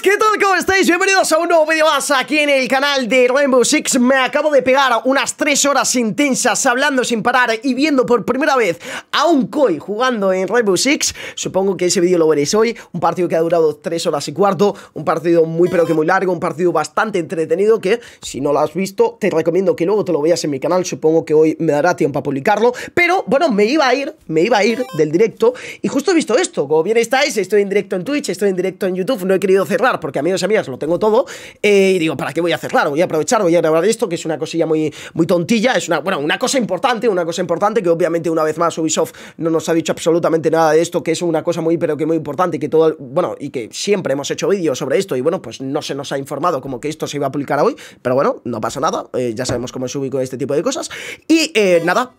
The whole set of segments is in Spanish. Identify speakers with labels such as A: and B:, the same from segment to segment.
A: ¿qué tal? ¿Cómo estáis? Bienvenidos a un nuevo vídeo más aquí en el canal de Rainbow Six Me acabo de pegar unas 3 horas intensas hablando sin parar y viendo por primera vez a un Koi jugando en Rainbow Six Supongo que ese vídeo lo veréis hoy, un partido que ha durado 3 horas y cuarto Un partido muy pero que muy largo, un partido bastante entretenido que si no lo has visto te recomiendo que luego te lo veas en mi canal Supongo que hoy me dará tiempo a publicarlo Pero bueno, me iba a ir, me iba a ir del directo y justo he visto esto Como bien estáis, estoy en directo en Twitch, estoy en directo en YouTube, no he querido hacer porque amigos y amigas lo tengo todo, eh, y digo, ¿para qué voy a cerrar? Voy a aprovechar, voy a grabar esto, que es una cosilla muy, muy tontilla, es una, bueno, una cosa importante, una cosa importante, que obviamente una vez más Ubisoft no nos ha dicho absolutamente nada de esto, que es una cosa muy, pero que muy importante, que todo, bueno, y que siempre hemos hecho vídeos sobre esto, y bueno, pues no se nos ha informado como que esto se iba a publicar hoy, pero bueno, no pasa nada, eh, ya sabemos cómo es Ubico este tipo de cosas, y eh, nada,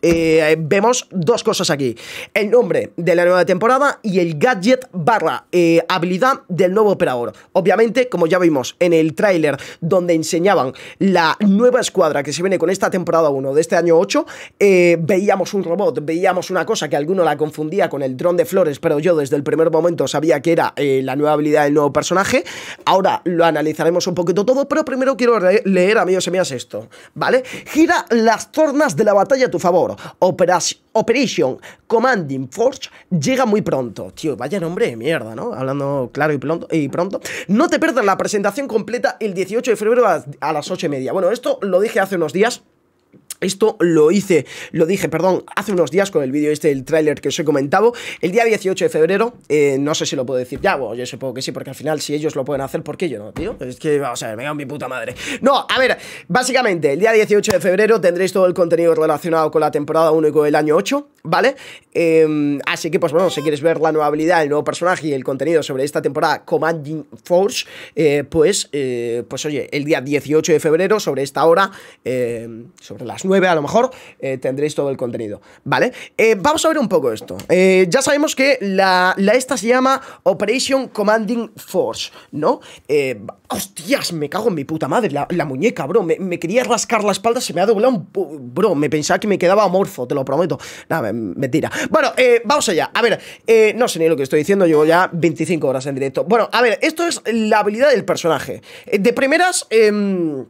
A: vemos dos cosas aquí, el nombre de la nueva temporada y el gadget barra habilidad del nuevo operador. Obviamente, como ya vimos en el tráiler donde enseñaban la nueva escuadra que se viene con esta temporada 1 de este año 8, eh, veíamos un robot, veíamos una cosa que alguno la confundía con el dron de flores, pero yo desde el primer momento sabía que era eh, la nueva habilidad del nuevo personaje. Ahora lo analizaremos un poquito todo, pero primero quiero leer, amigos y amigas, esto, ¿vale? Gira las tornas de la batalla a tu favor. Operación Operation Commanding Force llega muy pronto. Tío, vaya nombre de mierda, ¿no? Hablando claro y pronto. Y pronto. No te pierdas la presentación completa el 18 de febrero a, a las 8 y media. Bueno, esto lo dije hace unos días. Esto lo hice, lo dije, perdón, hace unos días con el vídeo este del tráiler que os he comentado. El día 18 de febrero, eh, no sé si lo puedo decir ya, bueno, yo supongo que sí, porque al final si ellos lo pueden hacer, ¿por qué yo no, tío? Es que, vamos a ver, me cago en mi puta madre. No, a ver, básicamente, el día 18 de febrero tendréis todo el contenido relacionado con la temporada 1 y con el año 8, ¿vale? Em, así que, pues bueno, si quieres ver la nueva habilidad, el nuevo personaje y el contenido sobre esta temporada Commanding Force, eh, pues, eh, pues oye, el día 18 de febrero, sobre esta hora, sobre las 9 a lo mejor, eh, tendréis todo el contenido, ¿vale? Eh, vamos a ver un poco esto. Eh, ya sabemos que la, esta se llama Operation Commanding Force, ¿no? hostias, me cago en mi puta madre, la, muñeca, bro. Me, quería rascar la espalda, se me ha doblado un... Bro, me pensaba que me quedaba amorfo, te lo prometo. Nada, mentira. Bueno, vamos allá. A ver, no sé ni lo que estoy diciendo, llevo ya 25 horas en directo. Bueno, a ver, esto es la habilidad del personaje. de primeras... Em,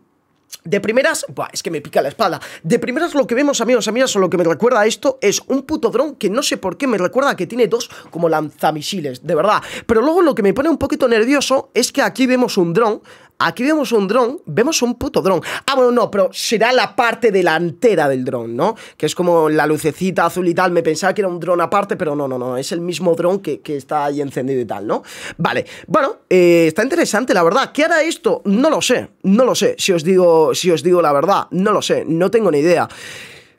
A: de primeras, es que me pica la espalda De primeras lo que vemos, amigos, amigas, o lo que me recuerda a esto es un puto dron que no sé por qué me recuerda que tiene dos como lanzamisiles, de verdad. Pero luego lo que me pone un poquito nervioso es que aquí vemos un dron, Aquí vemos un dron, vemos un puto dron. Ah, bueno, no, pero será la parte delantera del dron, ¿no? Que es como la lucecita azul y tal. Me pensaba que era un dron aparte, pero no, no, no. Es el mismo dron que, está ahí encendido y tal, ¿no? Vale. Bueno, eh, está interesante, la verdad. ¿Qué hará esto? No lo sé. No lo sé. Si os digo, si os digo la verdad, no lo sé. No tengo ni idea.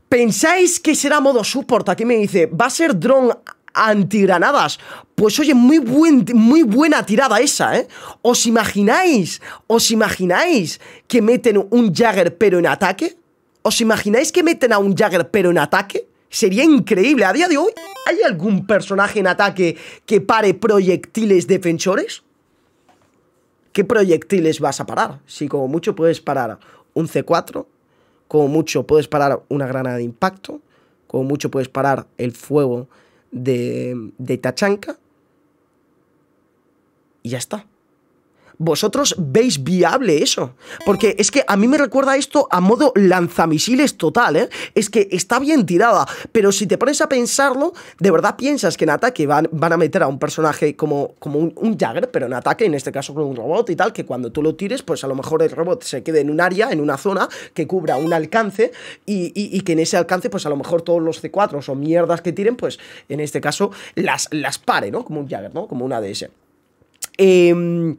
A: ¿Pensáis que será modo support? Aquí me dice, ¿va a ser dron antigranadas. Pues oye, muy, buena tirada esa, ¿eh? ¿Os imagináis? ¿Os imagináis que meten un Jagger pero en ataque? ¿Os imagináis que meten a un Jagger pero en ataque? Sería increíble. A día de hoy, ¿hay algún personaje en ataque que pare proyectiles defensores? ¿Qué proyectiles vas a parar? Si como mucho puedes parar un C4, como mucho puedes parar una granada de impacto, como mucho puedes parar el fuego de, de Tachanka y ya está. ¿Vosotros veis viable eso? Porque es que a mí me recuerda esto a modo lanzamisiles total, ¿eh? Es que está bien tirada, pero si te pones a pensarlo, ¿de verdad piensas que en ataque van, van a meter a un personaje como, como un, Jagger, pero en ataque, en este caso con un robot y tal, que cuando tú lo tires, pues a lo mejor el robot se quede en un área, en una zona, que cubra un alcance y, que en ese alcance, pues a lo mejor todos los C4 o mierdas que tiren, pues en este caso las, las pare, ¿no? Como un Jagger, ¿no? Como una DS. Eh, em,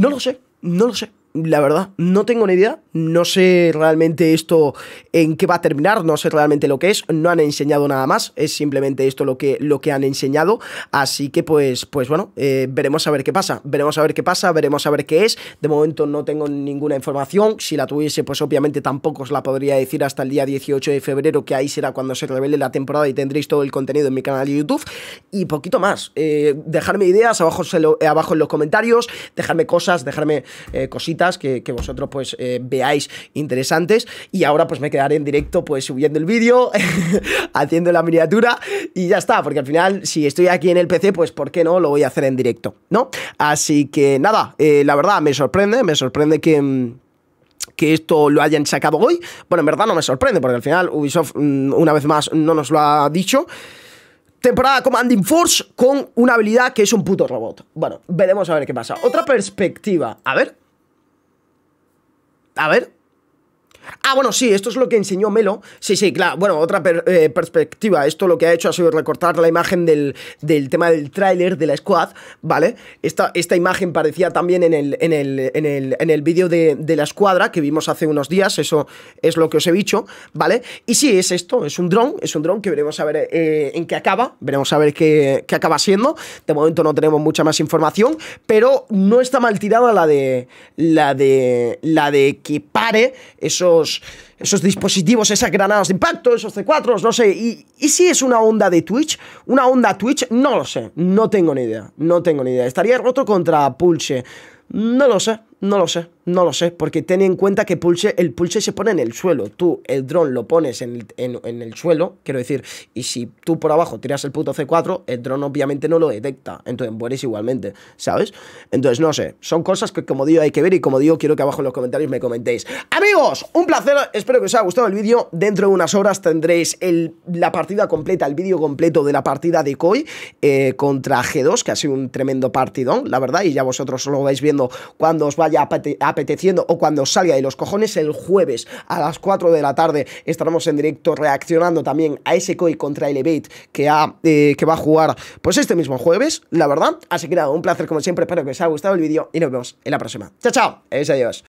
A: no lo sé, no lo sé la verdad, no tengo ni idea, no sé realmente esto en qué va a terminar, no sé realmente lo que es, no han enseñado nada más, es simplemente esto lo que, lo que han enseñado, así que pues, pues bueno, eh, veremos a ver qué pasa, veremos a ver qué pasa, veremos a ver qué es, de momento no tengo ninguna información, si la tuviese pues obviamente tampoco os la podría decir hasta el día 18 de febrero, que ahí será cuando se revele la temporada y tendréis todo el contenido en mi canal de YouTube, y poquito más, eh, dejarme ideas abajo, abajo en los comentarios, dejarme cosas, dejarme eh, cositas, que, vosotros pues eh, veáis interesantes y ahora pues me quedaré en directo pues subiendo el vídeo, haciendo la miniatura y ya está, porque al final si estoy aquí en el PC pues por qué no lo voy a hacer en directo, ¿no? Así que nada, eh, la verdad me sorprende, me sorprende que mm, que esto lo hayan sacado hoy. Bueno, en verdad no me sorprende, porque al final Ubisoft, mm, una vez más, no nos lo ha dicho. Temporada Commanding Force con una habilidad que es un puto robot. Bueno, veremos a ver qué pasa. Otra perspectiva. A ver, a ver, Ah, bueno, sí, esto es lo que enseñó Melo. Sí, sí, claro. Bueno, otra eh, perspectiva. Esto lo que ha hecho ha sido recortar la imagen del, tema del tráiler de la squad, ¿vale? Esta, esta imagen parecía también en el, en el, en el, vídeo de, la escuadra que vimos hace unos días. Eso es lo que os he dicho, ¿vale? Y sí, es esto. Es un dron. Es un dron que veremos a ver eh, en qué acaba. Veremos a ver qué, acaba siendo. De momento no tenemos mucha más información, pero no está mal tirada la de, la de, la de que pare. Eso esos, dispositivos, esas granadas de impacto, esos C4, no sé. Y, ¿Y si es una onda de Twitch? ¿Una onda Twitch? No lo sé, no tengo ni idea, no tengo ni idea. Estaría roto contra Pulse. No lo sé, no lo sé, no lo sé, porque ten en cuenta que pulse, el pulse se pone en el suelo, tú el dron lo pones en el, suelo, quiero decir, y si tú por abajo tiras el puto C4, el dron obviamente no lo detecta, entonces mueres igualmente, ¿sabes? Entonces no sé, son cosas que como digo hay que ver y como digo quiero que abajo en los comentarios me comentéis. Amigos, un placer, espero que os haya gustado el vídeo, dentro de unas horas tendréis la partida completa, el vídeo completo de la partida de Koi eh, contra G2, que ha sido un tremendo partidón, la verdad, y ya vosotros lo vais viendo cuando os vaya apeteciendo o cuando os salga de los cojones. El jueves a las 4 de la tarde estaremos en directo reaccionando también a ese COI contra Elevate que, ha, eh, que va a jugar pues este mismo jueves, la verdad. Así que nada, un placer como siempre, espero que os haya gustado el vídeo y nos vemos en la próxima. Chao, chao. Es adiós.